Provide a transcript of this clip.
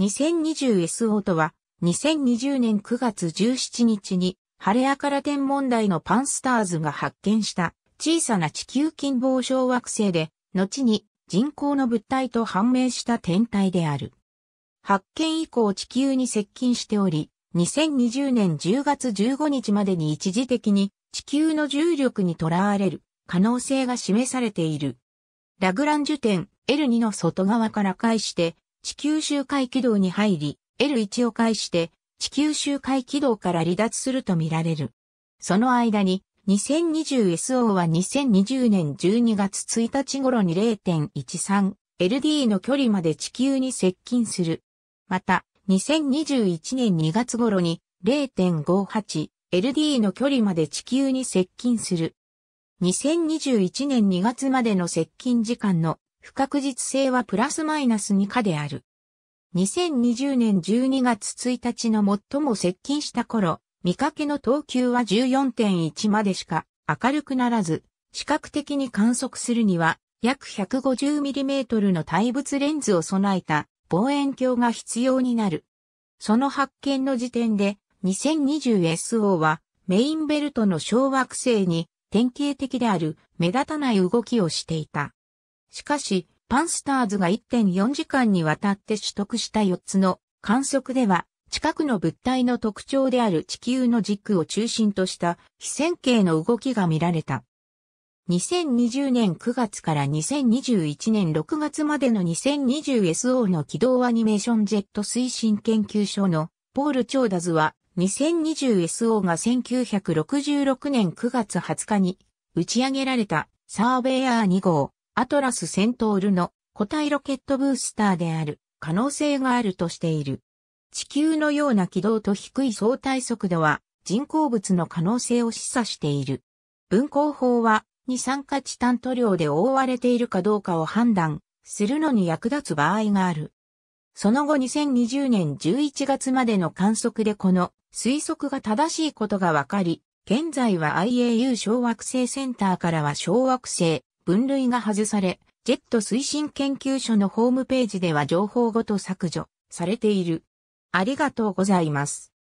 2020SO とは、2020年9月17日に、晴れやから天文台のパンスターズが発見した小さな地球近傍小惑星で、後に人工の物体と判明した天体である。発見以降地球に接近しており、2020年10月15日までに一時的に地球の重力にとらわれる可能性が示されている。ラグランジュ点 L2 の外側から介して地球周回軌道に入り、L1 を介して地球周回軌道から離脱するとみられる。その間に 2020SO は2020年12月1日頃に 0.13LD の距離まで地球に接近する。また、2021年2月頃に 0.58LD の距離まで地球に接近する。2021年2月までの接近時間の不確実性はプラスマイナス2かである。2020年12月1日の最も接近した頃、見かけの等級は14.1までしか明るくならず、視覚的に観測するには約 150mm の対物レンズを備えた望遠鏡が必要になる。その発見の時点で 2020SO はメインベルトの小惑星に典型的である目立たない動きをしていた。しかし、パンスターズが1.4時間にわたって取得した4つの観測では、近くの物体の特徴である地球の軸を中心とした非線形の動きが見られた。2020年9月から2021年6月までの 2020SO の軌道アニメーションジェット推進研究所のポール・チョーダズは 2020SO が1966年9月20日に打ち上げられたサーベイヤー2号アトラスセントールの固体ロケットブースターである可能性があるとしている。地球のような軌道と低い相対速度は人工物の可能性を示唆している。分光法は二酸化チタン塗料で覆われているかどうかを判断するのに役立つ場合がある。その後2020年11月までの観測でこの推測が正しいことがわかり、現在は IAU 小惑星センターからは小惑星分類が外され、ジェット推進研究所のホームページでは情報ごと削除されている。ありがとうございます。